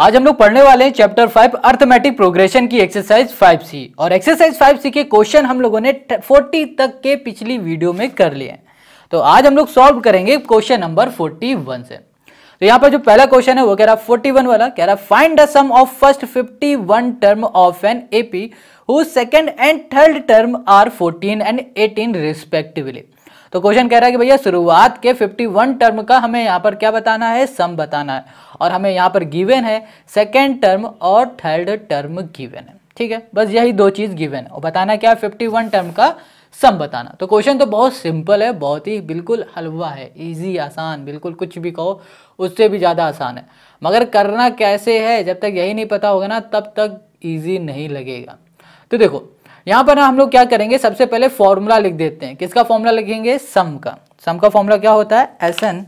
आज हम लोग पढ़ने वाले हैं चैप्टर फाइव अर्थमेटिक प्रोग्रेशन की एक्सरसाइज फाइव सी और एक्सरसाइज फाइव सी के क्वेश्चन हम लोगों ने फोर्टी तक के पिछली वीडियो में कर लिए हैं तो आज हम लोग सॉल्व करेंगे क्वेश्चन नंबर फोर्टी वन से तो यहाँ पर जो पहला क्वेश्चन है वो कह रहा है फोर्टी वन वाला कह रहा है find the sum of first fifty one term of an AP who second and third term are fourteen and eighteen respectively तो क्वेश्चन कह रहा है कि भैया शुरुआत के 51 टर्म का हमें यहाँ पर क्या बताना है सम बताना है और हमें यहाँ पर गिवन है सेकेंड टर्म और थर्ड टर्म गिवन है ठीक है बस यही दो चीज़ गिवन है और बताना क्या है वन टर्म का सम बताना तो क्वेश्चन तो बहुत सिंपल है बहुत ही बिल्कुल हलवा है इजी आसान बिल्कुल कुछ भी कहो उससे भी ज़्यादा आसान है मगर करना कैसे है जब तक यही नहीं पता होगा ना तब तक ईजी नहीं लगेगा तो देखो यहां पर हम लोग क्या करेंगे सबसे पहले फॉर्मूला लिख देते हैं किसका फॉर्मूला लिखेंगे सम का सम का फॉर्मूला क्या होता है एस एन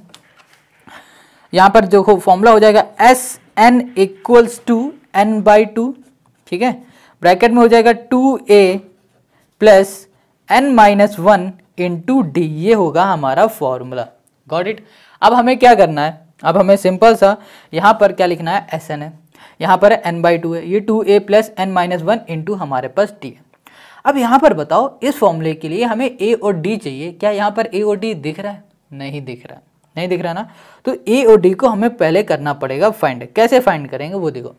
यहाँ पर देखो फॉर्मूला हो जाएगा S N equals to N by two ठीक है ब्रैकेट में हो जाएगा टू ए plus N minus one into D ये होगा हमारा फॉर्मूला गॉट इट अब हमें क्या करना है अब हमें सिंपल सा यहाँ पर क्या लिखना है एस एन है यहाँ पर एन बाई टू है ये टू ए plus N minus one into हमारे पास डी है अब यहाँ पर बताओ इस फॉर्मूले के लिए हमें ए और डी चाहिए क्या यहाँ पर ए और डी दिख रहा है नहीं दिख रहा नहीं दिख रहा ना तो ए और डी को हमें पहले करना पड़ेगा फाइंड कैसे फाइंड करेंगे वो देखो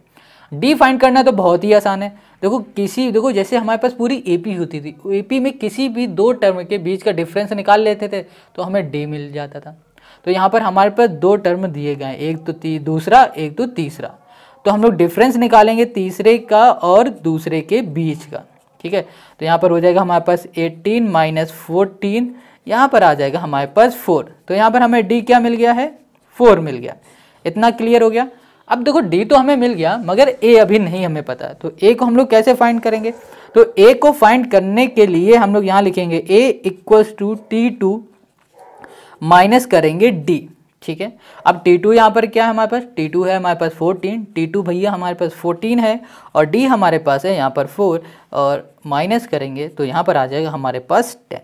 डी फाइंड करना तो बहुत ही आसान है देखो किसी देखो जैसे हमारे पास पूरी एपी होती थी एपी में किसी भी दो टर्म के बीच का डिफरेंस निकाल लेते थे तो हमें डी मिल जाता था तो यहाँ पर हमारे पास दो टर्म दिए गए एक तो ती दूसरा एक तो तीसरा तो हम लोग डिफरेंस निकालेंगे तीसरे का और दूसरे के बीच का ठीक है तो यहाँ पर हो जाएगा हमारे पास एटीन माइनस फोर्टीन यहाँ पर आ जाएगा हमारे पास फोर तो यहाँ पर हमें डी क्या मिल गया है फोर मिल गया इतना क्लियर हो गया अब देखो डी तो हमें मिल गया मगर ए अभी नहीं हमें पता तो ए को हम लोग कैसे फाइंड करेंगे तो ए को फाइंड करने के लिए हम लोग यहाँ लिखेंगे A equals to T two minus करेंगे डी ठीक है अब टी टू यहाँ पर क्या है हमारे पास टी टू है हमारे पास फोर्टीन टी टू भैया हमारे पास फोर्टीन है और डी हमारे पास है यहाँ पर फोर और माइनस करेंगे तो यहाँ पर आ जाएगा हमारे पास टेन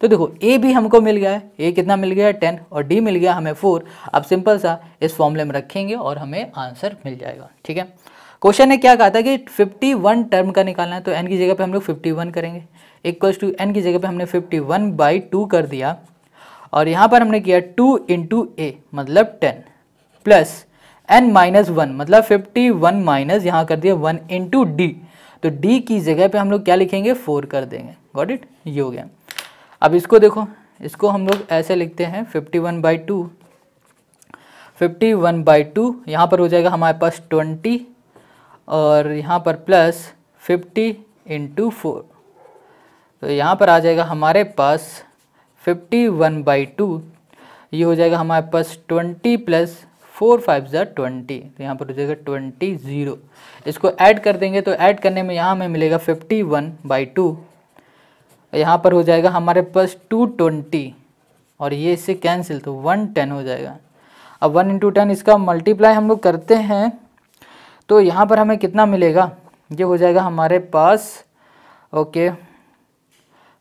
तो देखो ए भी हमको मिल गया है ए कितना मिल गया है टेन और डी मिल गया हमें फोर अब सिंपल सा इस फॉर्मूले में रखेंगे और हमें आंसर मिल जाएगा ठीक है क्वेश्चन ने क्या कहा था कि फिफ्टी टर्म का निकालना है तो एन की जगह पर हम लोग फिफ्टी करेंगे इक्वल्स टू एन की जगह पर हमने वन बाई टू कर दिया और यहाँ पर हमने किया टू इंटू ए मतलब ten plus N minus one मतलब फिफ्टी वन माइनस यहाँ कर दिया वन इंटू डी तो डी की जगह पे हम लोग क्या लिखेंगे फोर कर देंगे गॉट इट ये हो गया अब इसको देखो इसको हम लोग ऐसे लिखते हैं fifty one by two fifty one by two यहाँ पर हो जाएगा हमारे पास ट्वेंटी और यहाँ पर प्लस फिफ्टी इंटू फोर तो यहाँ पर आ जाएगा हमारे पास फिफ्टी वन बाई टू ये हो जाएगा हमारे पास ट्वेंटी प्लस फोर फाइव ज़ार ट्वेंटी तो यहाँ पर हो जाएगा ट्वेंटी ज़ीरो इसको ऐड कर देंगे तो ऐड करने में यहाँ हमें मिलेगा फिफ्टी वन बाई टू यहाँ पर हो जाएगा हमारे पास टू ट्वेंटी और ये इससे कैंसिल तो वन टेन हो जाएगा अब वन इंटू टेन इसका मल्टीप्लाई हम लोग करते हैं तो यहाँ पर हमें कितना मिलेगा ये हो जाएगा हमारे पास okay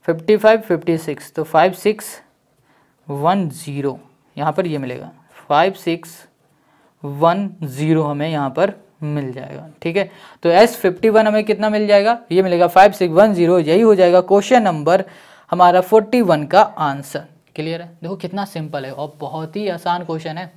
fifty five fifty six तो फाइव सिक्स वन ज़ीरो यहाँ पर ये मिलेगा फाइव सिक्स वन ज़ीरो हमें यहाँ पर मिल जाएगा ठीक है तो एस फिफ्टी वन हमें कितना मिल जाएगा ये मिलेगा फाइव सिक्स वन ज़ीरो यही हो जाएगा क्वेश्चन नंबर हमारा फोर्टी वन का आंसर क्लियर है देखो कितना सिंपल है और बहुत ही आसान क्वेश्चन है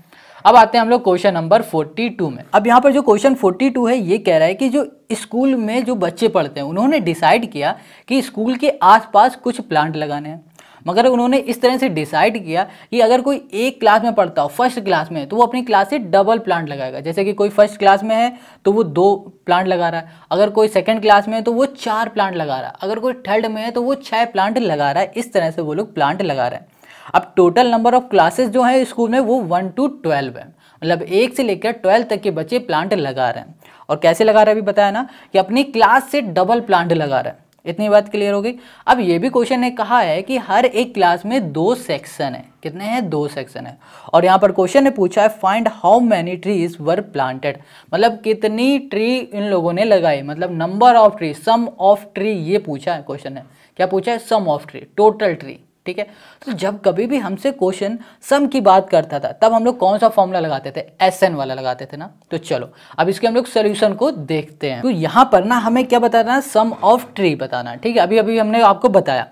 अब आते हैं हम लोग क्वेश्चन नंबर 42 में अब यहाँ पर जो क्वेश्चन 42 है ये कह रहा है कि जो स्कूल में जो बच्चे पढ़ते हैं उन्होंने डिसाइड किया कि स्कूल के आसपास कुछ प्लांट लगाने हैं मगर उन्होंने इस तरह से डिसाइड किया कि अगर कोई एक क्लास में पढ़ता हो फर्स्ट क्लास में तो वो अपनी क्लास से डबल प्लांट लगाएगा जैसे कि कोई फर्स्ट क्लास में है तो वो दो प्लांट लगा रहा है अगर कोई सेकंड क्लास में है तो वो चार प्लांट लगा रहा है अगर कोई थर्ड में है तो वो छः प्लांट लगा रहा है इस तरह से वो लोग प्लांट लगा रहे हैं अब टोटल नंबर ऑफ क्लासेस जो है स्कूल में वो वन टू ट्वेल्व है मतलब एक से लेकर ट्वेल्व तक के बच्चे प्लांट लगा रहे हैं और कैसे लगा रहे हैं अभी बताया ना कि अपनी क्लास से डबल प्लांट लगा रहे हैं इतनी बात क्लियर हो गई अब ये भी क्वेश्चन ने कहा है कि हर एक क्लास में दो सेक्शन है कितने हैं दो सेक्शन है और यहाँ पर क्वेश्चन ने पूछा है find how many trees were planted मतलब कितनी ट्री इन लोगों ने लगाई मतलब number of tree sum of tree ये पूछा है क्वेश्चन ने क्या पूछा है sum of tree total tree ठीक है तो जब कभी भी हमसे क्वेश्चन सम की बात करता था तब हम लोग कौन सा फॉर्मूला लगाते थे एस एन वाला लगाते थे ना तो चलो अब इसके हम लोग सोल्यूशन को देखते हैं तो यहाँ पर ना हमें क्या बताना है सम ऑफ ट्री बताना ठीक है अभी अभी हमने आपको बताया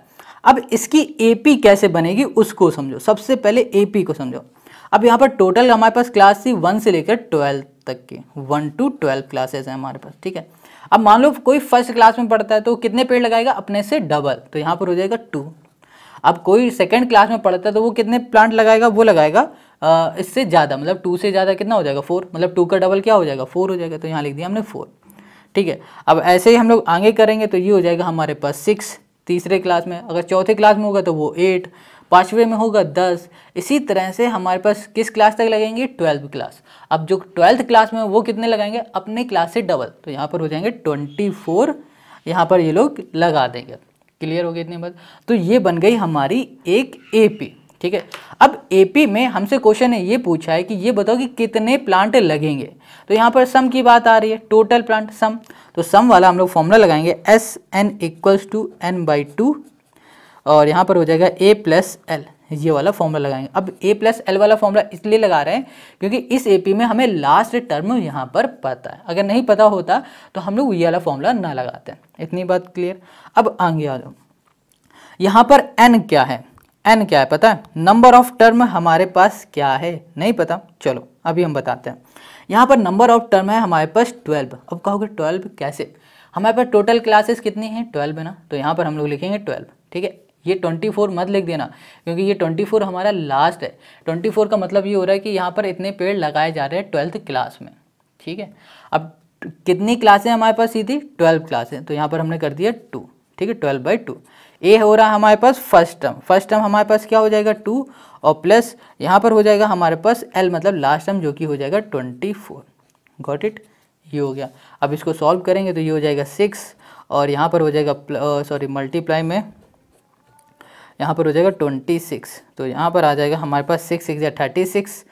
अब इसकी एपी कैसे बनेगी उसको समझो सबसे पहले एपी को समझो अब यहाँ पर टोटल हमारे पास क्लास थी वन से लेकर ट्वेल्थ तक की वन टू ट्वेल्थ क्लासेस हैं हमारे पास ठीक है अब मान लो कोई फर्स्ट क्लास में पढ़ता है तो कितने पेड़ लगाएगा अपने से डबल तो यहाँ पर हो जाएगा टू अब कोई सेकेंड क्लास में पढ़ता है तो वो कितने प्लांट लगाएगा वो लगाएगा इससे ज़्यादा मतलब टू से ज़्यादा कितना हो जाएगा फोर मतलब टू का डबल क्या हो जाएगा फोर हो जाएगा तो यहाँ लिख दिया हमने फोर ठीक है अब ऐसे ही हम लोग आगे करेंगे तो ये हो जाएगा हमारे पास सिक्स तीसरे क्लास में अगर चौथे क्लास में होगा तो वो एट पाँचवें में होगा दस इसी तरह से हमारे पास किस क्लास तक लगेंगे ट्वेल्थ क्लास अब जो ट्वेल्थ क्लास में वो कितने लगाएंगे अपने क्लास से डबल तो यहाँ पर हो जाएंगे ट्वेंटी फोर यहाँ पर ये लोग लगा देंगे क्लियर हो गई इतनी बात तो ये बन गई हमारी एक एपी ठीक है अब एपी में हमसे क्वेश्चन है ये पूछा है कि ये बताओ कि कितने प्लांट लगेंगे तो यहाँ पर सम की बात आ रही है टोटल प्लांट सम तो सम वाला हम लोग फॉर्मूला लगाएंगे S N equals to N by two और यहाँ पर हो जाएगा ए प्लस एल ये वाला फॉर्मूला लगाएंगे अब ए प्लस एल वाला फॉर्मूला इसलिए लगा रहे हैं क्योंकि इस ए पी में हमें लास्ट टर्म यहाँ पर पता है अगर नहीं पता होता तो हम लोग ये वाला फॉर्मूला ना लगाते हैं इतनी बात क्लियर अब आगे आ जाओ यहाँ पर एन क्या है एन क्या है पता है नंबर ऑफ टर्म हमारे पास क्या है नहीं पता चलो अभी हम बताते हैं यहाँ पर नंबर ऑफ टर्म है हमारे पास ट्वेल्व अब कहोगे ट्वेल्व कैसे हमारे पास टोटल क्लासेस कितनी हैं ट्वेल्व है ना तो यहाँ पर हम लोग लिखेंगे ट्वेल्व ठीक है ये ट्वेंटी फोर मत लिख देना क्योंकि ये ट्वेंटी फोर हमारा लास्ट है ट्वेंटी फोर का मतलब ये हो रहा है कि यहाँ पर इतने पेड़ लगाए जा रहे हैं ट्वेल्थ क्लास में ठीक है अब कितनी क्लासें हमारे पास सीधी ट्वेल्व क्लासें तो यहाँ पर हमने कर दिया टू ठीक है ट्वेल्व बाई टू ए हो रहा है हमारे पास फर्स्ट टर्म फर्स्ट टर्म हमारे पास क्या हो जाएगा टू और प्लस यहाँ पर हो जाएगा हमारे पास एल मतलब लास्ट टर्म जो कि हो जाएगा ट्वेंटी फोर गॉट इट ये हो गया अब इसको सॉल्व करेंगे तो ये हो जाएगा सिक्स और यहाँ पर हो जाएगा सॉरी मल्टीप्लाई में यहाँ पर हो जाएगा ट्वेंटी सिक्स तो यहाँ पर आ जाएगा हमारे पास सिक्स सिक्स या थर्टी सिक्स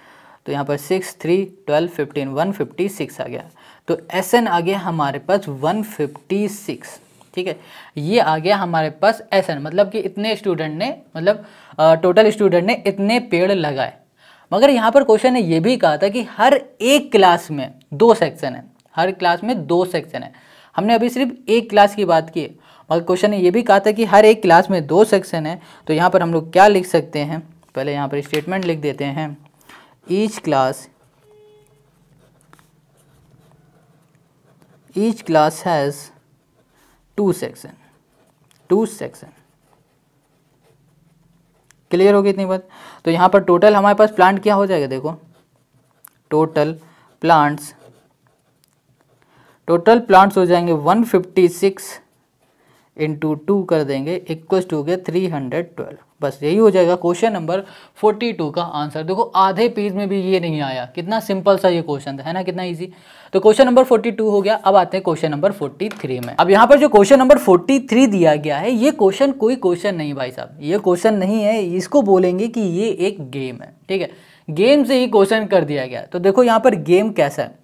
तो यहाँ पर six three twelve fifteen one fifty six आ गया तो एस एन आ गया हमारे पास वन फिफ्टी सिक्स ठीक है ये आ गया हमारे पास एस एन मतलब कि इतने स्टूडेंट ने मतलब टोटल स्टूडेंट ने इतने पेड़ लगाए मगर यहाँ पर क्वेश्चन ने यह भी कहा था कि हर एक क्लास में दो सेक्शन है हर क्लास में दो सेक्शन है हमने अभी सिर्फ एक क्लास की बात की है मगर क्वेश्चन ने ये भी कहा था कि हर एक क्लास में दो सेक्शन है तो यहाँ पर हम लोग क्या लिख सकते हैं पहले यहाँ पर स्टेटमेंट लिख देते हैं each class each class has two section two section clear होगी इतनी बात तो यहाँ पर टोटल हमारे पास प्लांट क्या हो जाएगा देखो टोटल प्लांट्स टोटल प्लांट्स हो जाएंगे 156 इंटू टू कर देंगे इक्व टू के थ्री हंड्रेड ट्वेल्व बस यही हो जाएगा क्वेश्चन नंबर फोर्टी टू का आंसर देखो आधे पेज में भी ये नहीं आया कितना सिंपल सा ये क्वेश्चन था है ना कितना इजी तो क्वेश्चन नंबर फोर्टी टू हो गया अब आते हैं क्वेश्चन नंबर फोर्टी थ्री में अब यहाँ पर जो क्वेश्चन नंबर फोर्टी थ्री दिया गया है ये क्वेश्चन कोई क्वेश्चन नहीं भाई साहब ये क्वेश्चन नहीं है इसको बोलेंगे कि ये एक गेम है ठीक है गेम से ही क्वेश्चन कर दिया गया तो देखो यहाँ पर गेम कैसा है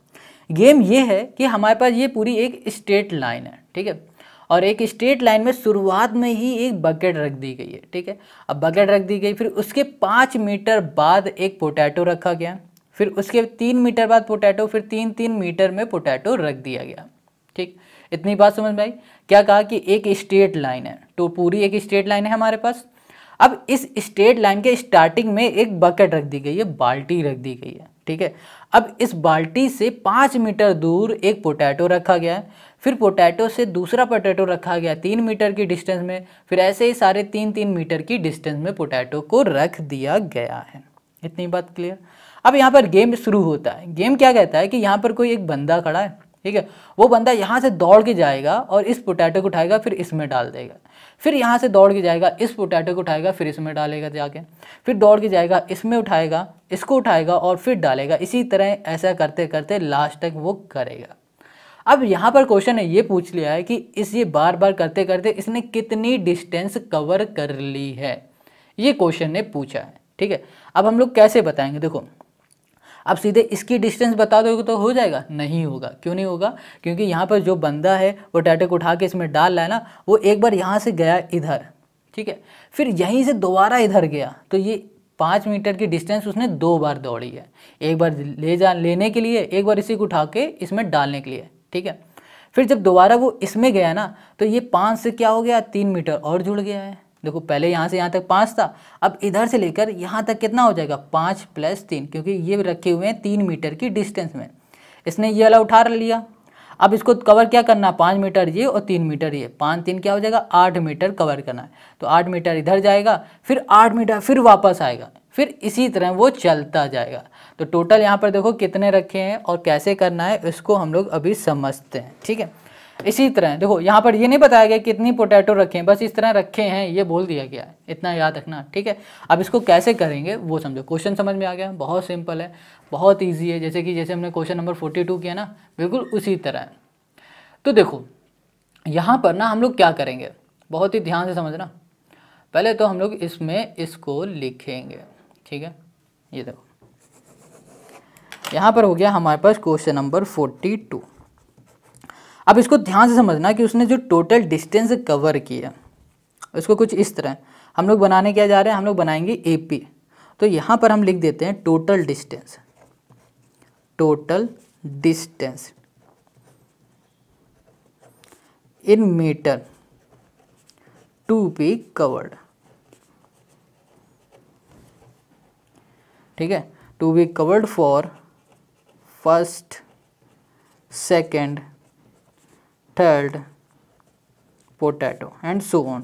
गेम ये है कि हमारे पास ये पूरी एक स्ट्रेट लाइन है ठीक है और एक स्ट्रेट लाइन में शुरुआत में ही एक बकेट रख दी गई है ठीक है अब बकेट रख दी गई फिर उसके पाँच मीटर बाद एक पोटैटो रखा गया फिर उसके तीन मीटर बाद पोटैटो फिर तीन तीन मीटर में पोटैटो रख दिया गया ठीक इतनी बात समझ में आई क्या कहा कि एक स्ट्रेट लाइन है तो पूरी एक स्ट्रेट लाइन है हमारे पास अब इस स्ट्रेट लाइन के स्टार्टिंग में एक बकेट रख दी गई है बाल्टी रख दी गई है ठीक है अब इस बाल्टी से पाँच मीटर दूर एक पोटैटो रखा गया है फिर पोटैटो से दूसरा पोटैटो रखा गया तीन मीटर की डिस्टेंस में फिर ऐसे ही सारे तीन तीन मीटर की डिस्टेंस में पोटैटो को रख दिया गया है इतनी बात क्लियर अब यहाँ पर गेम शुरू होता है गेम क्या कहता है कि यहाँ पर कोई एक बंदा खड़ा है ठीक है वो बंदा यहाँ से दौड़ के जाएगा और इस पोटैटो को उठाएगा फिर इसमें डाल देगा फिर यहाँ से दौड़ के जाएगा इस पोटैटो को उठाएगा फिर इसमें डालेगा जाके फिर दौड़ के जाएगा इसमें उठाएगा इसको उठाएगा और फिर डालेगा इसी तरह ऐसा करते करते लास्ट तक वो करेगा अब यहाँ पर क्वेश्चन ने ये पूछ लिया है कि इस ये बार बार करते करते इसने कितनी डिस्टेंस कवर कर ली है ये क्वेश्चन ने पूछा है ठीक है अब हम लोग कैसे बताएंगे देखो अब सीधे इसकी डिस्टेंस बता दोगे तो हो जाएगा नहीं होगा क्यों नहीं होगा क्योंकि यहाँ पर जो बंदा है वो टैटक उठा के इसमें डाल रहा है ना वो एक बार यहाँ से गया इधर ठीक है फिर यहीं से दोबारा इधर गया तो ये पाँच मीटर की डिस्टेंस उसने दो बार दौड़ी है एक बार ले जा लेने के लिए एक बार इसी को उठा के इसमें डालने के लिए ठीक है फिर जब दोबारा वो इसमें गया ना तो ये पाँच से क्या हो गया तीन मीटर और जुड़ गया है देखो पहले यहाँ से यहाँ तक पाँच था अब इधर से लेकर यहाँ तक कितना हो जाएगा पाँच प्लस तीन क्योंकि ये रखे हुए हैं तीन मीटर की डिस्टेंस में इसने ये वाला उठा लिया अब इसको कवर क्या करना है पाँच मीटर ये और तीन मीटर ये पाँच तीन क्या हो जाएगा आठ मीटर कवर करना है तो आठ मीटर इधर जाएगा फिर आठ मीटर फिर वापस आएगा फिर इसी तरह वो चलता जाएगा तो टोटल यहाँ पर देखो कितने रखे हैं और कैसे करना है इसको हम लोग अभी समझते हैं ठीक है इसी तरह देखो यहाँ पर ये नहीं बताया गया कितनी पोटैटो रखे हैं बस इस तरह रखे हैं ये बोल दिया गया है इतना याद रखना ठीक है अब इसको कैसे करेंगे वो समझो क्वेश्चन समझ में आ गया बहुत सिंपल है बहुत ईजी है जैसे कि जैसे हमने क्वेश्चन नंबर फोर्टी टू किया ना बिल्कुल उसी तरह है तो देखो यहाँ पर ना हम लोग क्या करेंगे बहुत ही ध्यान से समझना पहले तो हम लोग इसमें इसको लिखेंगे ठीक है ये देखो यहाँ पर हो गया हमारे पास क्वेश्चन नंबर फोर्टी टू अब इसको ध्यान से समझना कि उसने जो टोटल डिस्टेंस कवर किया इसको कुछ इस तरह हम लोग बनाने क्या जा रहे हैं हम लोग बनाएंगे ए पी तो यहाँ पर हम लिख देते हैं total distance total distance in metre to be covered ठीक है to be covered for first second third potato and so on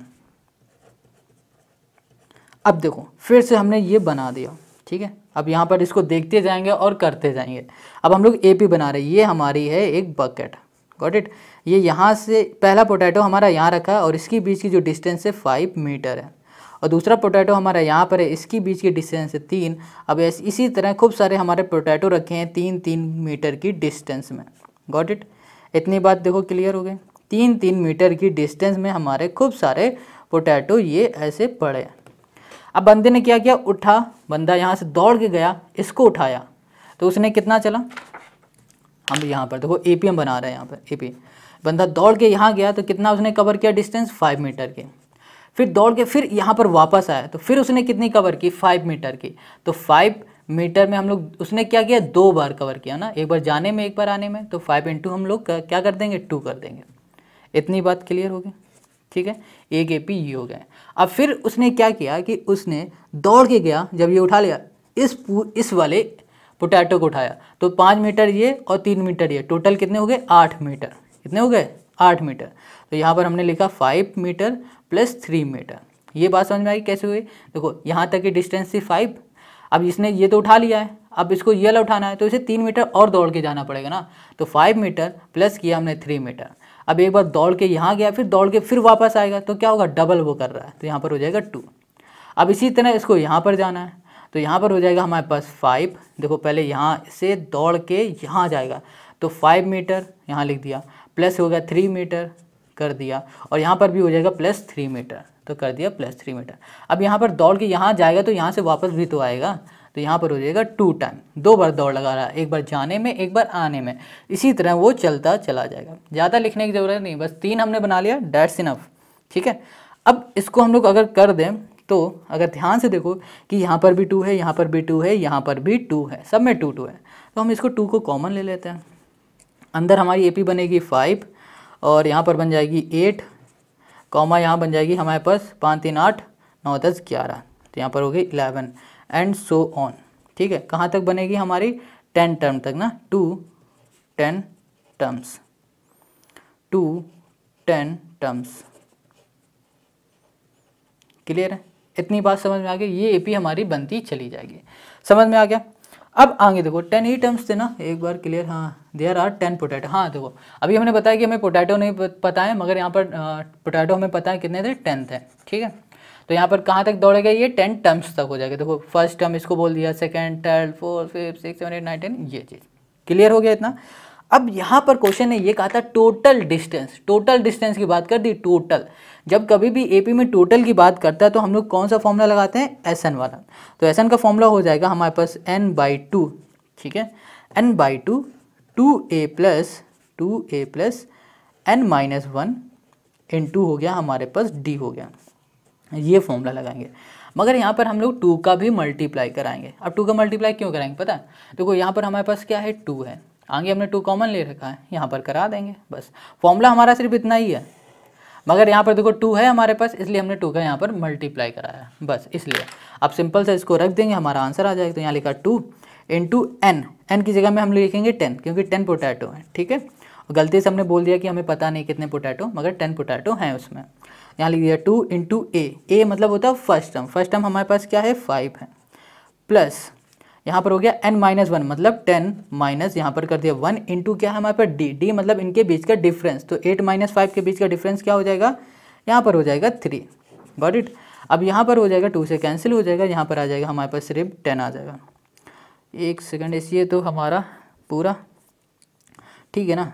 अब देखो फिर से हमने ये बना दिया ठीक है अब यहाँ पर इसको देखते जाएंगे और करते जाएंगे अब हम लोग ए पी बना रहे हैं ये हमारी है एक बकेट गॉट इट ये यहाँ से पहला पोटैटो हमारा यहाँ रखा है और इसके बीच की जो डिस्टेंस है फाइव मीटर है और दूसरा पोटैटो हमारा यहाँ पर है इसकी बीच की डिस्टेंस है तीन अब इसी तरह खूब सारे हमारे पोटैटो रखे हैं तीन तीन मीटर की डिस्टेंस में गॉट इट इतनी बात देखो क्लियर हो गए तीन तीन मीटर की डिस्टेंस में हमारे खूब सारे पोटैटो ये ऐसे पड़े अब बंदे ने क्या किया उठा बंदा यहाँ से दौड़ के गया इसको उठाया तो उसने कितना चला हम यहाँ पर देखो ए बना रहे हैं यहाँ पर ए बंदा दौड़ के यहाँ गया तो कितना उसने कवर किया डिस्टेंस फाइव मीटर के फिर दौड़ के फिर यहाँ पर वापस आया तो फिर उसने कितनी कवर की फाइव मीटर की तो फाइव मीटर में हम लोग उसने क्या किया दो बार कवर किया ना एक बार जाने में एक बार आने में तो फाइव इंटू हम लोग क्या कर देंगे टू कर देंगे इतनी बात क्लियर हो गई ठीक है एक ए पी ये हो गए अब फिर उसने क्या किया कि उसने दौड़ के गया जब ये उठा लिया इस इस वाले पोटैटो को उठाया तो पाँच मीटर ये और तीन मीटर ये टोटल कितने हो गए आठ मीटर कितने हो गए आठ मीटर तो यहाँ पर हमने लिखा five metre plus three metre ये बात समझ में आई कैसे हुई देखो यहाँ तक की डिस्टेंस थी फाइव अब इसने ये तो उठा लिया है अब इसको ये उठाना है तो इसे तीन मीटर और दौड़ के जाना पड़ेगा ना तो फाइव मीटर प्लस किया हमने थ्री मीटर अब एक बार दौड़ के यहाँ गया फिर दौड़ के फिर वापस आएगा तो क्या होगा डबल वो कर रहा है तो यहाँ पर हो जाएगा टू अब इसी तरह इसको यहाँ पर जाना है तो यहाँ पर हो जाएगा हमारे पास फाइव देखो पहले यहाँ से दौड़ के यहाँ जाएगा तो फाइव मीटर यहाँ लिख दिया प्लस हो गया थ्री मीटर कर दिया और यहाँ पर भी हो जाएगा प्लस थ्री मीटर तो कर दिया प्लस थ्री मीटर अब यहाँ पर दौड़ के यहाँ जाएगा तो यहाँ से वापस भी तो आएगा तो यहाँ पर हो जाएगा टू टाइम दो बार दौड़ लगा रहा है एक बार जाने में एक बार आने में इसी तरह वो चलता चला जाएगा ज़्यादा लिखने की ज़रूरत नहीं बस तीन हमने बना लिया डैट्स इनफ ठीक है अब इसको हम लोग अगर कर दें तो अगर ध्यान से देखो कि यहाँ पर भी टू है यहाँ पर भी टू है यहाँ पर भी टू है सब में टू टू है तो हम इसको टू को कॉमन ले लेते हैं अंदर हमारी ए पी बनेगी फाइव और यहाँ पर बन जाएगी एट कॉमा यहाँ बन जाएगी हमारे पास पाँच तीन आठ नौ दस ग्यारह तो यहाँ पर हो गई इलेवन एंड सो ऑन ठीक है कहाँ तक बनेगी हमारी टेन टर्म तक ना to ten terms to ten terms clear है इतनी बात समझ में आ गई ये एपी हमारी बनती चली जाएगी समझ में आ गया अब आगे देखो टेन ही टर्म्स थे ना एक बार क्लियर हाँ देयर आर टेन पोटैटो हाँ देखो अभी हमने बताया कि हमें पोटैटो नहीं पता है मगर यहाँ पर पोटैटो हमें पता है कितने थे टेन थे ठीक है तो यहाँ पर कहाँ तक दौड़ेगा ये टेन टर्म्स तक हो जाएगा देखो फर्स्ट टर्म इसको बोल दिया second third fourth fifth six seven eight nine ten ये चीज़ क्लियर हो गया इतना अब यहाँ पर क्वेश्चन ने ये कहा था टोटल डिस्टेंस टोटल डिस्टेंस की बात कर दी टोटल जब कभी भी एपी में टोटल की बात करता है तो हम लोग कौन सा फॉर्मूला लगाते हैं एस एन वाला तो एस एन का फॉर्मूला हो जाएगा हमारे पास एन बाई टू ठीक है n by two two A plus two A plus N minus one into हो गया हमारे पास डी हो गया ये फॉर्मूला लगाएंगे मगर यहाँ पर हम लोग टू का भी मल्टीप्लाई कराएंगे अब टू का मल्टीप्लाई क्यों कराएंगे पता है देखो यहाँ पर हमारे पास क्या है टू है आगे हमने टू कॉमन ले रखा है यहाँ पर करा देंगे बस फॉर्मूला हमारा सिर्फ इतना ही है मगर यहाँ पर देखो टू है हमारे पास इसलिए हमने टू का यहाँ पर मल्टीप्लाई कराया बस इसलिए अब सिंपल से इसको रख देंगे हमारा आंसर आ जाएगा तो यहाँ लिखा टू इंटू एन एन की जगह में हम लिखेंगे टेन क्योंकि टेन पोटैटो है ठीक है गलती से हमने बोल दिया कि हमें पता नहीं कितने पोटैटो मगर टेन पोटैटो हैं उसमें यहाँ लिख दिया टू इंटू ए ए मतलब होता है फर्स्ट टर्म फर्स्ट टर्म हमारे पास क्या है फाइव है प्लस यहाँ पर हो गया एन माइनस वन मतलब टेन माइनस यहाँ पर कर दिया वन इंटू क्या है हमारे पास डी डी मतलब इनके बीच का डिफरेंस तो एट माइनस फाइव के बीच का डिफरेंस क्या हो जाएगा यहाँ पर हो जाएगा थ्री गॉट इट अब यहाँ पर हो जाएगा टू से कैंसिल हो जाएगा यहाँ पर आ जाएगा हमारे पास सिर्फ टेन आ जाएगा एक सेकंड ए ये तो हमारा पूरा ठीक है ना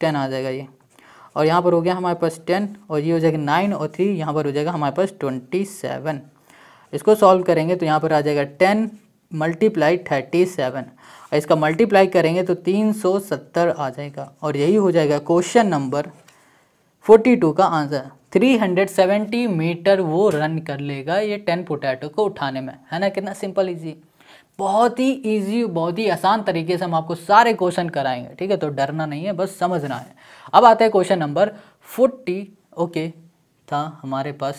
टेन आ जाएगा ये और यहाँ पर हो गया हमारे पास टेन और ये हो जाएगा नाइन और थ्री यहाँ पर हो जाएगा हमारे पास ट्वेंटी सेवन इसको सॉल्व करेंगे तो यहाँ पर आ जाएगा टेन मल्टीप्लाई थर्टी सेवन और इसका मल्टीप्लाई करेंगे तो तीन सौ सत्तर आ जाएगा और यही हो जाएगा क्वेश्चन नंबर फोर्टी टू का answer three hundred seventy metre वो रन कर लेगा ये टेन पोटैटो को उठाने में है ना कितना सिंपल इजी बहुत ही ईजी बहुत ही आसान तरीके से हम आपको सारे क्वेश्चन कराएंगे ठीक है तो डरना नहीं है बस समझना है अब आता है क्वेश्चन नंबर फोर्टी ओके था हमारे पास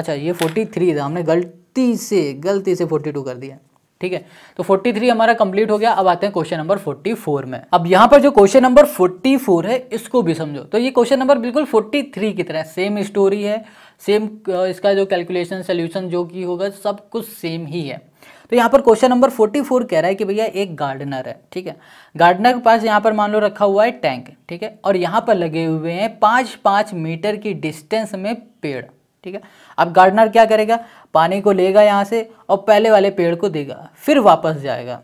अच्छा ये फोर्टी थ्री था हमने गलती से गलती से फोर्टी टू कर दिया ठीक है तो फोर्टी थ्री हमारा कंप्लीट हो गया अब आते हैं क्वेश्चन नंबर फोर्टी फोर में अब यहाँ पर जो क्वेश्चन नंबर फोर्टी फोर है इसको भी समझो तो ये क्वेश्चन नंबर बिल्कुल फोर्टी थ्री की तरह सेम स्टोरी है सेम इसका जो कैलकुलेशन सोल्यूशन जो कि होगा सब कुछ सेम ही है तो यहाँ पर क्वेश्चन नंबर फोर्टी फोर कह रहा है कि भैया एक गार्डनर है ठीक है गार्डनर के पास यहाँ पर मान लो रखा हुआ है टैंक ठीक है और यहाँ पर लगे हुए हैं पाँच पाँच मीटर की डिस्टेंस में पेड़ ठीक है अब गार्डनर क्या करेगा पानी को लेगा यहाँ से और पहले वाले पेड़ को देगा फिर वापस जाएगा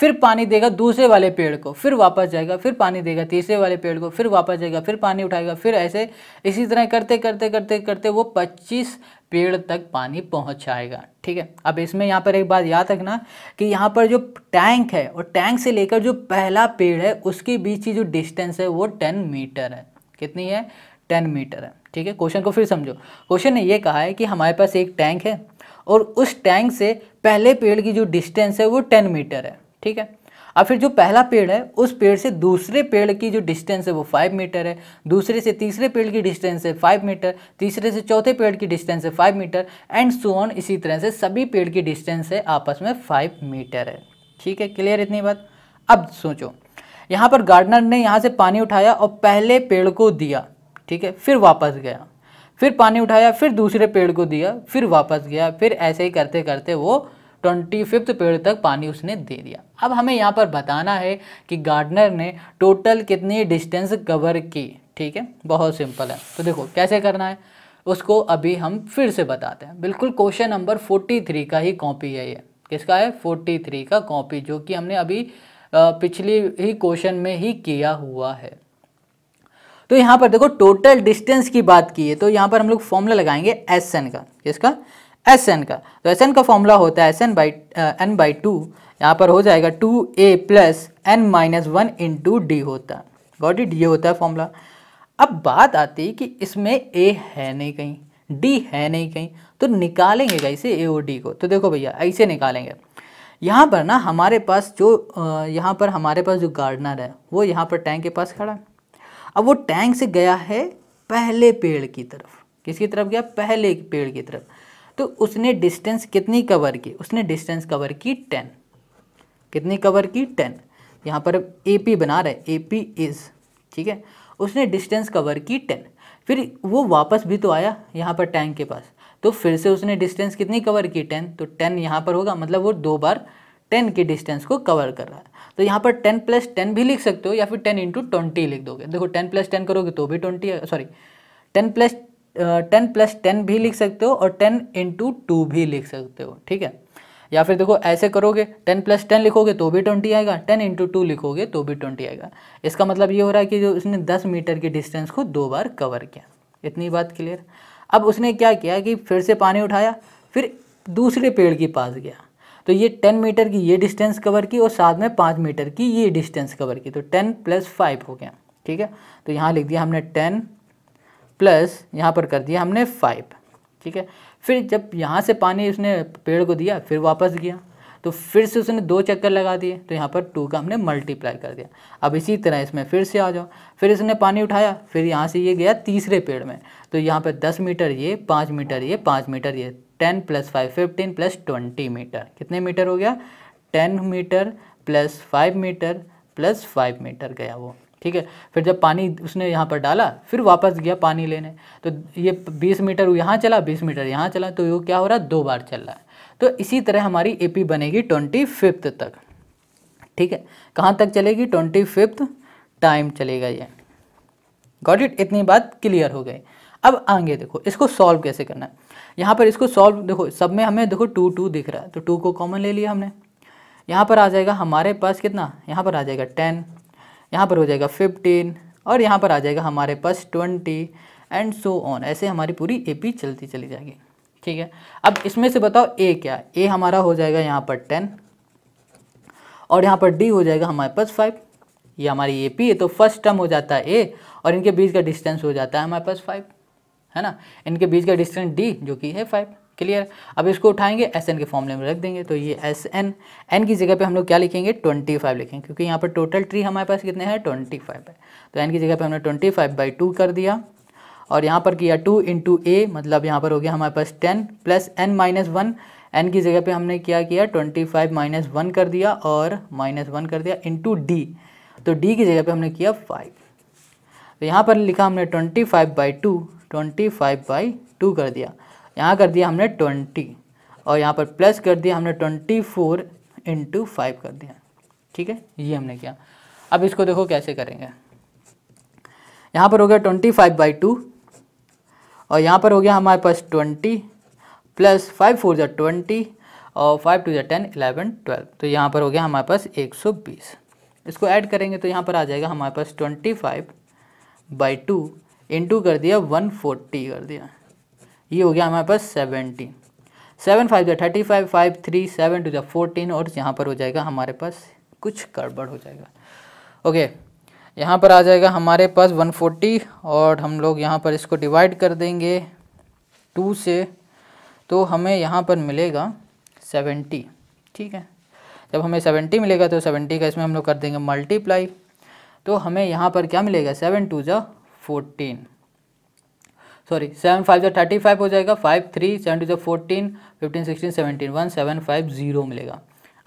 फिर पानी देगा दूसरे वाले पेड़ को फिर वापस जाएगा फिर पानी देगा तीसरे वाले पेड़ को फिर वापस जाएगा फिर पानी उठाएगा फिर ऐसे इसी तरह करते करते करते करते वो पच्चीस पेड़ तक पानी पहुंचाएगा ठीक है अब इसमें यहाँ पर एक बात याद रखना कि यहाँ पर जो टैंक है और टैंक से लेकर जो पहला पेड़ है उसके बीच की जो डिस्टेंस है वो टेन मीटर है कितनी है टेन मीटर है ठीक है क्वेश्चन को फिर समझो क्वेश्चन ने ये कहा है कि हमारे पास एक टैंक है और उस टैंक से पहले पेड़ की जो डिस्टेंस है वो टेन मीटर है ठीक है अब फिर जो पहला पेड़ है उस पेड़ से दूसरे पेड़ की जो डिस्टेंस है वो फाइव मीटर है दूसरे से तीसरे पेड़ की डिस्टेंस है फाइव मीटर तीसरे से चौथे पेड़ की डिस्टेंस है फाइव मीटर एंड सोन इसी तरह से सभी पेड़ की डिस्टेंस है आपस में फाइव मीटर है ठीक है क्लियर इतनी बात अब सोचो यहाँ पर गार्डनर ने यहाँ से पानी उठाया और पहले पेड़ को दिया ठीक है फिर वापस गया फिर पानी उठाया फिर दूसरे पेड़ को दिया फिर वापस गया फिर ऐसे ही करते करते वो ट्वेंटी फिफ्थ पेड़ तक पानी उसने दे दिया अब हमें यहाँ पर बताना है कि गार्डनर ने टोटल कितनी डिस्टेंस कवर की ठीक है बहुत सिंपल है तो देखो कैसे करना है उसको अभी हम फिर से बताते हैं बिल्कुल क्वेश्चन नंबर फोर्टी थ्री का ही कॉपी है ये किसका है फोर्टी थ्री का कॉपी जो कि हमने अभी पिछली ही क्वेश्चन में ही किया हुआ है तो यहाँ पर देखो टोटल डिस्टेंस की बात की है तो यहाँ पर हम लोग फॉर्मूला लगाएंगे एस एन का किसका एस एन का तो एस एन का फॉर्मूला होता है s n by n by two यहाँ पर हो जाएगा टू ए plus N minus one into d होता है गॉट इट ये होता है फॉर्मूला अब बात आती है कि इसमें ए है नहीं कहीं डी है नहीं कहीं तो निकालेंगे कैसे ए और डी को तो देखो भैया ऐसे निकालेंगे यहाँ पर ना हमारे पास जो uh, यहाँ पर हमारे पास जो गार्डनर है वो यहाँ पर टैंक के पास खड़ा है अब वो टैंक से गया है पहले पेड़ की तरफ किसकी तरफ गया पहले पेड़ की तरफ तो उसने डिस्टेंस कितनी कवर की उसने डिस्टेंस कवर की टेन कितनी कवर की टेन यहाँ पर ए पी बना रहे ए पी इज़ ठीक है उसने डिस्टेंस कवर की टेन फिर वो वापस भी तो आया यहाँ पर टैंक के पास तो फिर से उसने डिस्टेंस कितनी कवर की टेन तो टेन यहाँ पर होगा मतलब वो दो बार टेन की डिस्टेंस को कवर कर रहा है तो यहाँ पर टेन प्लस टेन भी लिख सकते हो या फिर टेन इंटू ट्वेंटी लिख दोगे देखो टेन प्लस टेन करोगे तो भी twenty sorry ten plus ten plus ten भी लिख सकते हो और टेन इंटू टू भी लिख सकते हो ठीक है या फिर देखो ऐसे करोगे टेन प्लस टेन लिखोगे तो भी ट्वेंटी आएगा टेन इंटू टू लिखोगे तो भी ट्वेंटी आएगा इसका मतलब ये हो रहा है कि जो उसने दस मीटर के डिस्टेंस को दो बार कवर किया इतनी बात क्लियर अब उसने क्या किया कि फिर से पानी उठाया फिर दूसरे पेड़ के पास गया तो ये टेन मीटर की ये डिस्टेंस कवर की और साथ में पाँच मीटर की ये डिस्टेंस कवर की तो टेन प्लस फाइव हो गया ठीक है तो यहाँ लिख दिया हमने टेन प्लस यहाँ पर कर दिया हमने फाइव ठीक है फिर जब यहाँ से पानी उसने पेड़ को दिया फिर वापस गया तो फिर से उसने दो चक्कर लगा दिए तो यहाँ पर टू का हमने मल्टीप्लाई कर दिया अब इसी तरह इसमें फिर से आ जाओ फिर इसने पानी उठाया फिर यहाँ से ये गया तीसरे पेड़ में तो यहाँ पर दस मीटर ये पाँच मीटर ये पाँच मीटर ये ten plus five fifteen plus twenty metre कितने मीटर हो गया ten metre plus five metre plus five metre गया वो ठीक है फिर जब पानी उसने यहाँ पर डाला फिर वापस गया पानी लेने तो ये बीस मीटर यहाँ चला बीस मीटर यहाँ चला तो वो क्या हो रहा है दो बार चल रहा है तो इसी तरह हमारी ए बनेगी ट्वेंटी फिफ्थ तक ठीक है कहाँ तक चलेगी ट्वेंटी फिफ्थ टाइम चलेगा ये गॉट इट इतनी बात क्लियर हो गई अब आगे देखो इसको सॉल्व कैसे करना है यहाँ पर इसको सॉल्व देखो सब में हमें देखो टू टू दिख रहा है तो टू को कॉमन ले लिया हमने यहाँ पर आ जाएगा हमारे पास कितना यहाँ पर आ जाएगा टेन यहाँ पर हो जाएगा फिफ्टीन और यहाँ पर आ जाएगा हमारे पास ट्वेंटी एंड सो ऑन ऐसे हमारी पूरी ए पी चलती चली जाएगी ठीक है अब इसमें से बताओ ए क्या ए हमारा हो जाएगा यहाँ पर टेन और यहाँ पर डी हो जाएगा हमारे पास फाइव ये हमारी ए पी है तो फर्स्ट टर्म हो जाता है ए और इनके बीच का डिस्टेंस हो जाता है हमारे पास फाइव है ना इनके बीच का डिस्टेंस डी जो कि है फाइव क्लियर अब इसको उठाएंगे एस एन के फॉर्मले में रख देंगे तो ये एस एन एन की जगह पे हम लोग क्या लिखेंगे ट्वेंटी फाइव लिखेंगे क्योंकि यहाँ पर टोटल ट्री हमारे पास कितने हैं ट्वेंटी फाइव है तो एन की जगह पे हमने ट्वेंटी फाइव बाई टू कर दिया और यहाँ पर किया टू इंटू ए मतलब यहाँ पर हो गया हमारे पास ten plus N minus one n की जगह पे हमने क्या किया ट्वेंटी फाइव माइनस वन कर दिया और माइनस वन कर दिया इंटू डी तो डी की जगह पर हमने किया फाइव तो यहाँ पर लिखा हमने twenty five by two twenty five by two कर दिया यहाँ कर दिया हमने ट्वेंटी और यहाँ पर प्लस कर दिया हमने ट्वेंटी फोर इंटू फाइव कर दिया ठीक है ये हमने किया अब इसको देखो कैसे करेंगे यहाँ पर हो गया ट्वेंटी फाइव बाई टू और यहाँ पर हो गया हमारे पास ट्वेंटी प्लस फाइव फोर जो ट्वेंटी और फाइव टू जो टेन इलेवन ट्वेल्व तो यहाँ पर हो गया हमारे पास एक सौ बीस इसको ऐड करेंगे तो यहाँ पर आ जाएगा हमारे पास twenty five by two into कर दिया वन फोर्टी कर दिया ये हो गया हमारे पास सेवेंटीन सेवन फाइव जो thirty five five three seven two जो फोर्टीन और यहाँ पर हो जाएगा हमारे पास कुछ गड़बड़ हो जाएगा ओके यहाँ पर आ जाएगा हमारे पास वन फोर्टी और हम लोग यहाँ पर इसको डिवाइड कर देंगे टू से तो हमें यहाँ पर मिलेगा सेवेंटी ठीक है जब हमें सेवेंटी मिलेगा तो सेवेंटी का इसमें हम लोग कर देंगे मल्टीप्लाई तो हमें यहाँ पर क्या मिलेगा सेवन टू जो फोर्टीन सॉरी सेवन फाइव जो थर्टी फाइव हो जाएगा फाइव थ्री सेवन टू जो fourteen fifteen sixteen seventeen one seven five zero मिलेगा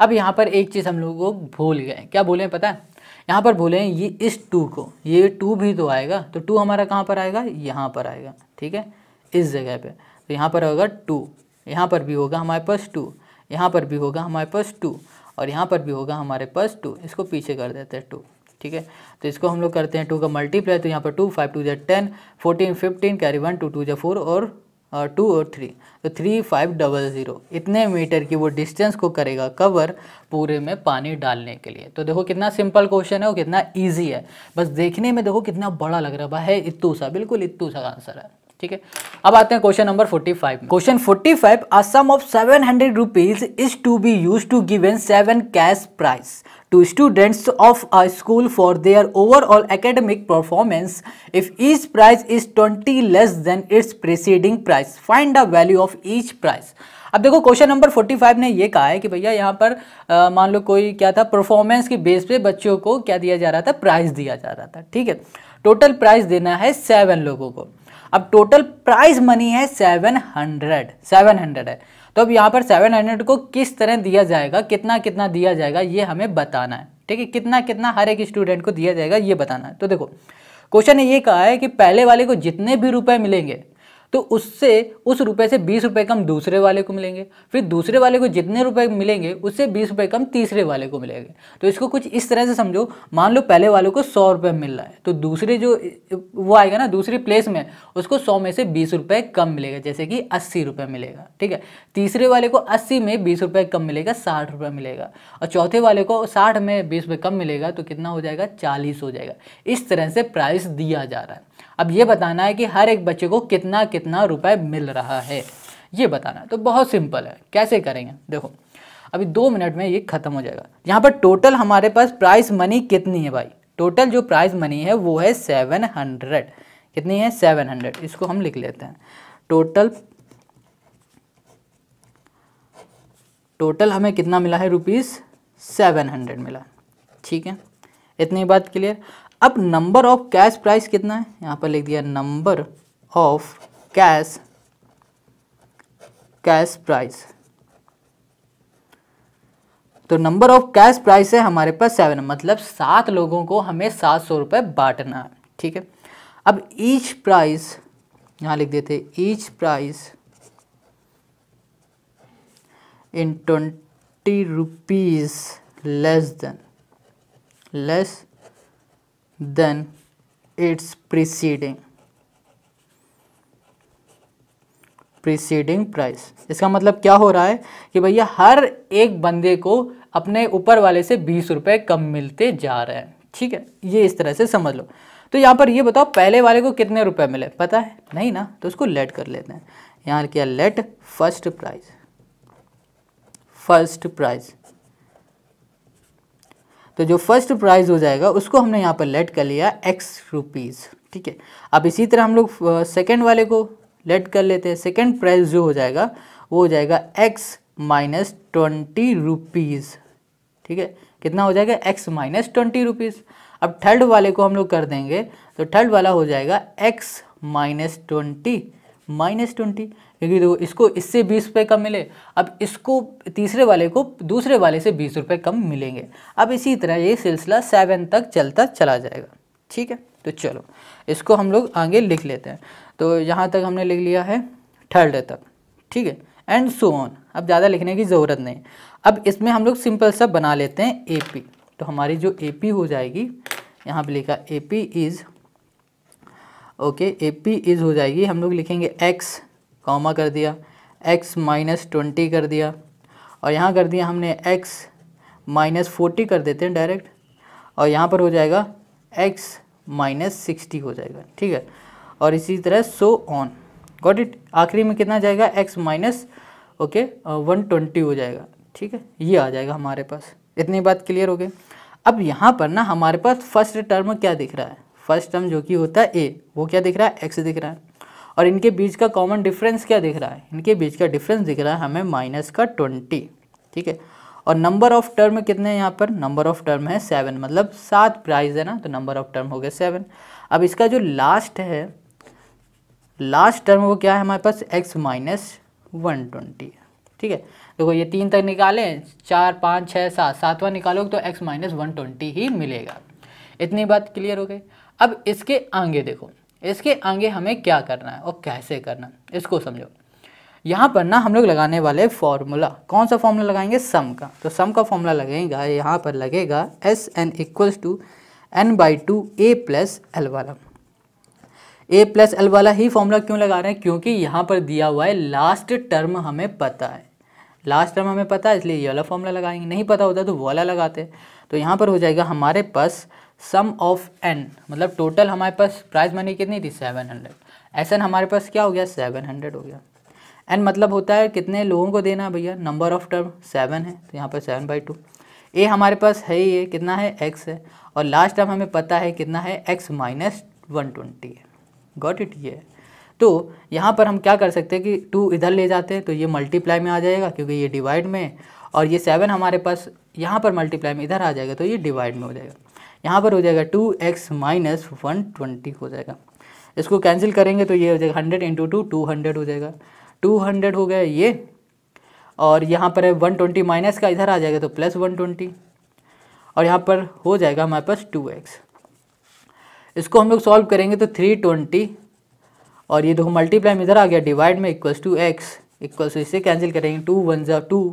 अब यहाँ पर एक चीज़ हम लोगों को भूल गए क्या भूलें पता है यहाँ पर भूले ये इस टू को ये टू भी तो आएगा तो टू हमारा कहाँ पर आएगा यहाँ पर आएगा ठीक है इस जगह पर तो यहाँ पर होगा टू यहाँ पर भी होगा हमारे पास टू यहाँ पर भी होगा हमारे पास टू और यहाँ पर भी होगा हमारे पास टू इसको पीछे कर देते हैं टू ठीक है तो इसको हम लोग करते हैं टू का मल्टीप्लाई तो यहाँ पर टू फाइव टू जै ten fourteen fifteen carry one two two जै फोर और टू और थ्री तो थ्री फाइव डबल ज़ीरो इतने मीटर की वो डिस्टेंस को करेगा कवर पूरे में पानी डालने के लिए तो देखो कितना सिंपल क्वेश्चन है और कितना ईजी है बस देखने में देखो कितना बड़ा लग रहा है इतू सा बिल्कुल इतू सा आंसर है ठीक है अब आते हैं question number 45 question 45 a sum of 700 rupees is to be used to given seven cash prize to students of a school for their overall academic performance if each price is 20 less than its preceding price find the value of each price अब देखो question number 45 ने ये कहा है कि भैया यहाँ पर मान लो कोई क्या था परफॉर्मेंस के बेस पे बच्चों को क्या दिया जा रहा था प्राइस दिया जा रहा था ठीक है टोटल प्राइस देना है सेवन लोगों को अब टोटल प्राइस मनी है सेवन हंड्रेड सेवन हंड्रेड है तो अब यहाँ पर सेवन हंड्रेड को किस तरह दिया जाएगा कितना कितना दिया जाएगा ये हमें बताना है ठीक है कितना कितना हर एक स्टूडेंट को दिया जाएगा ये बताना है तो देखो क्वेश्चन ने ये कहा है कि पहले वाले को जितने भी रुपए मिलेंगे तो उससे उस रुपए से बीस रुपए कम दूसरे वाले को मिलेंगे फिर दूसरे वाले को जितने रुपए मिलेंगे उससे बीस रुपए कम तीसरे वाले को मिलेंगे तो इसको कुछ इस तरह से समझो मान लो पहले वाले को सौ रुपये मिल रहा है तो दूसरे जो वो आएगा ना दूसरी प्लेस में उसको सौ में से बीस रुपये कम मिलेगा जैसे कि अस्सी रुपये मिलेगा ठीक है तीसरे वाले को अस्सी में बीस रुपये कम मिलेगा साठ रुपये मिलेगा और चौथे वाले को साठ में बीस रुपये कम मिलेगा तो कितना हो जाएगा चालीस हो जाएगा इस तरह से प्राइस दिया जा रहा है अब ये बताना है कि हर एक बच्चे को कितना कितना रुपए मिल रहा है ये बताना है तो बहुत सिंपल है कैसे करेंगे देखो अभी दो मिनट में ये खत्म हो जाएगा यहाँ पर टोटल हमारे पास प्राइस मनी कितनी है भाई टोटल जो प्राइस मनी है वो है सेवन हंड्रेड कितनी है सेवन हंड्रेड इसको हम लिख लेते हैं टोटल टोटल हमें कितना मिला है रुपीज़ सेवन हंड्रेड मिला ठीक है इतनी बात क्लियर अब नंबर ऑफ कैश प्राइस कितना है यहां पर लिख दिया number of cash cash prize तो नंबर ऑफ कैश प्राइस है हमारे पास सेवन मतलब सात लोगों को हमें सात सौ रुपए बांटना है ठीक है अब ईच प्राइस यहां लिख देते each prize in twenty rupees less than less than its preceding preceding price इसका मतलब क्या हो रहा है कि भैया हर एक बंदे को अपने ऊपर वाले से बीस रुपए कम मिलते जा रहे हैं ठीक है ये इस तरह से समझ लो तो यहाँ पर ये बताओ पहले वाले को कितने रुपए मिले पता है नहीं ना तो उसको लेट कर लेते हैं यहाँ किया let first prize first prize तो जो फर्स्ट प्राइज़ हो जाएगा उसको हमने यहाँ पर लेट कर लिया एक्स रुपीज़ ठीक है अब इसी तरह हम लोग सेकेंड वाले को लेट कर लेते हैं सेकेंड प्राइज़ जो हो जाएगा वो हो जाएगा एक्स माइनस ट्वेंटी रुपीज़ ठीक है कितना हो जाएगा एक्स माइनस ट्वेंटी रुपीज़ अब थर्ड वाले को हम लोग कर देंगे तो थर्ड वाला हो जाएगा x minus twenty minus twenty क्योंकि देखो इसको इससे बीस रुपये कम मिले अब इसको तीसरे वाले को दूसरे वाले से बीस रुपये कम मिलेंगे अब इसी तरह ये सिलसिला सेवन तक चलता चला जाएगा ठीक है तो चलो इसको हम लोग आगे लिख लेते हैं तो यहाँ तक हमने लिख लिया है थर्ड तक ठीक है एंड सो ऑन अब ज़्यादा लिखने की ज़रूरत नहीं अब इसमें हम लोग सिंपल सा बना लेते हैं ए पी तो हमारी जो ए पी हो जाएगी यहाँ पर लिखा A P is okay A P is हो जाएगी हम लोग लिखेंगे एक्स कॉमा कर दिया एक्स माइनस ट्वेंटी कर दिया और यहाँ कर दिया हमने एक्स माइनस फोर्टी कर देते हैं डायरेक्ट और यहाँ पर हो जाएगा एक्स माइनस सिक्सटी हो जाएगा ठीक है और इसी तरह सो ऑन गॉट इट आखिरी में कितना जाएगा x minus okay one twenty हो जाएगा ठीक है ये आ जाएगा हमारे पास इतनी बात क्लियर हो गई अब यहाँ पर ना हमारे पास फर्स्ट टर्म क्या दिख रहा है फर्स्ट टर्म जो कि होता है ए वो क्या दिख रहा है एक्स दिख रहा है और इनके बीच का कॉमन डिफरेंस क्या दिख रहा है इनके बीच का डिफरेंस दिख रहा है हमें माइनस का ट्वेंटी ठीक है और नंबर ऑफ टर्म कितने हैं यहाँ पर नंबर ऑफ टर्म है सेवन मतलब सात प्राइज़ है ना तो नंबर ऑफ टर्म हो गया सेवन अब इसका जो लास्ट है लास्ट टर्म वो क्या है हमारे पास एक्स माइनस वन ट्वेंटी ठीक है देखो ये तीन तक निकालें चार पाँच छः सात सातवां निकालोगे तो एक्स माइनस वन ट्वेंटी ही मिलेगा इतनी बात क्लियर हो गई अब इसके आगे देखो इसके आगे हमें क्या करना है और कैसे करना है इसको समझो यहाँ पर ना हम लोग लगाने वाले फॉर्मूला कौन सा फॉर्मूला लगाएंगे सम का तो सम का फॉर्मूला लगेगा यहाँ पर लगेगा s N equals to N by two A plus L वाला ए प्लस एल वाला ही फॉर्मूला क्यों लगा रहे हैं क्योंकि यहाँ पर दिया हुआ है लास्ट टर्म हमें पता है लास्ट टर्म हमें पता है इसलिए ये वाला फॉर्मूला लगाएंगे नहीं पता होता तो वो वाला लगाते तो यहाँ पर हो जाएगा हमारे पास सम ऑफ एन मतलब टोटल हमारे पास प्राइज मनी कितनी थी सेवन हंड्रेड एस एन हमारे पास क्या हो गया सेवन हंड्रेड हो गया एन मतलब होता है कितने लोगों को देना है भैया नंबर ऑफ टर्म सेवन है तो यहाँ पर सेवन बाई टू ए हमारे पास है ही ये कितना है एक्स है और लास्ट टर्म हमें पता है कितना है एक्स माइनस वन ट्वेंटी है गॉट इट ये तो यहाँ पर हम क्या कर सकते हैं कि टू इधर ले जाते हैं तो ये मल्टीप्लाई में आ जाएगा क्योंकि ये डिवाइड में और ये सेवन हमारे पास यहाँ पर मल्टीप्लाई में इधर आ जाएगा तो ये डिवाइड में हो जाएगा यहाँ पर हो जाएगा two x minus one twenty हो जाएगा इसको कैंसिल करेंगे तो ये हो जाएगा hundred into two two hundred हो जाएगा टू हंड्रेड हो गया ये और यहाँ पर है वन ट्वेंटी माइनस का इधर आ जाएगा तो प्लस वन ट्वेंटी और यहाँ पर हो जाएगा हमारे पास टू एक्स इसको हम लोग सॉल्व करेंगे तो थ्री ट्वेंटी और ये दो मल्टीप्लाई में इधर आ गया डिवाइड में इक्वल्स टू एक्स इक्वल्स इससे कैंसिल करेंगे टू वन ज़ा टू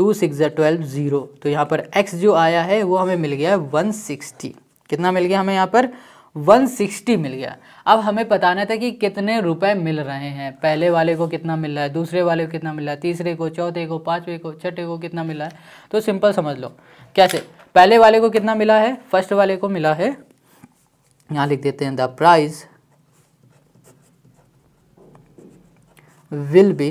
टू सिक्स ज़ा ट्वेल्व ज़ीरो तो यहाँ पर x जो आया है वो हमें मिल गया है वन सिक्सटी कितना मिल गया हमें यहाँ पर वन सिक्सटी मिल गया अब हमें बताना था कि कितने रुपए मिल रहे हैं पहले वाले को कितना मिल रहा है दूसरे वाले को कितना मिल रहा है तीसरे को चौथे को पाँचवें को छठे को कितना मिला है तो सिंपल समझ लो कैसे पहले वाले को कितना मिला है फर्स्ट वाले को मिला है यहाँ लिख देते हैं the prize will be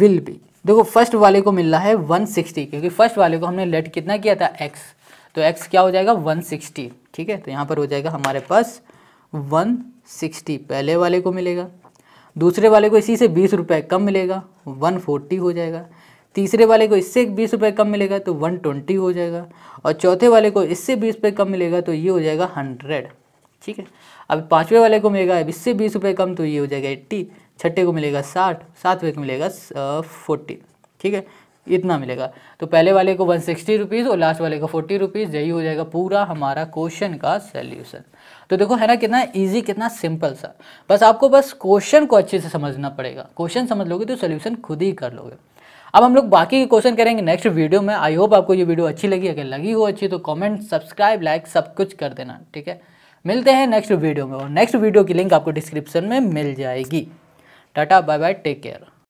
will be देखो फर्स्ट वाले को मिल रहा है 160 क्योंकि फर्स्ट वाले को हमने लेट कितना किया था एक्स तो एक्स क्या हो जाएगा 160 ठीक है तो यहाँ पर हो जाएगा हमारे पास 160 पहले वाले को मिलेगा दूसरे वाले को इसी से बीस रुपये कम मिलेगा 140 हो जाएगा तीसरे वाले को इससे बीस रुपये कम मिलेगा तो 120 हो जाएगा और चौथे वाले को इससे बीस रुपये कम मिलेगा तो ये हो जाएगा हंड्रेड ठीक है अब पाँचवें वाले को मिलेगा अब इससे बीस रुपये कम तो ये हो जाएगा एट्टी छठे को मिलेगा साठ सातवें को मिलेगा फोर्टी ठीक है इतना मिलेगा तो पहले वाले को वन सिक्सटी रुपीज़ और लास्ट वाले को फोर्टी रुपीज़ यही हो जाएगा पूरा हमारा क्वेश्चन का सल्यूशन तो देखो है ना कितना इजी कितना सिंपल सा बस आपको बस क्वेश्चन को अच्छे से समझना पड़ेगा क्वेश्चन समझ लोगे तो सोल्यूशन खुद ही कर लोगे अब हम लोग बाकी के क्वेश्चन करेंगे नेक्स्ट वीडियो में आई होप आपको ये वीडियो अच्छी लगी अगर लगी हो अच्छी तो कमेंट सब्सक्राइब लाइक सब कुछ कर देना ठीक है मिलते हैं नेक्स्ट वीडियो में और नेक्स्ट वीडियो की लिंक आपको डिस्क्रिप्शन में मिल जाएगी tata bye bye take care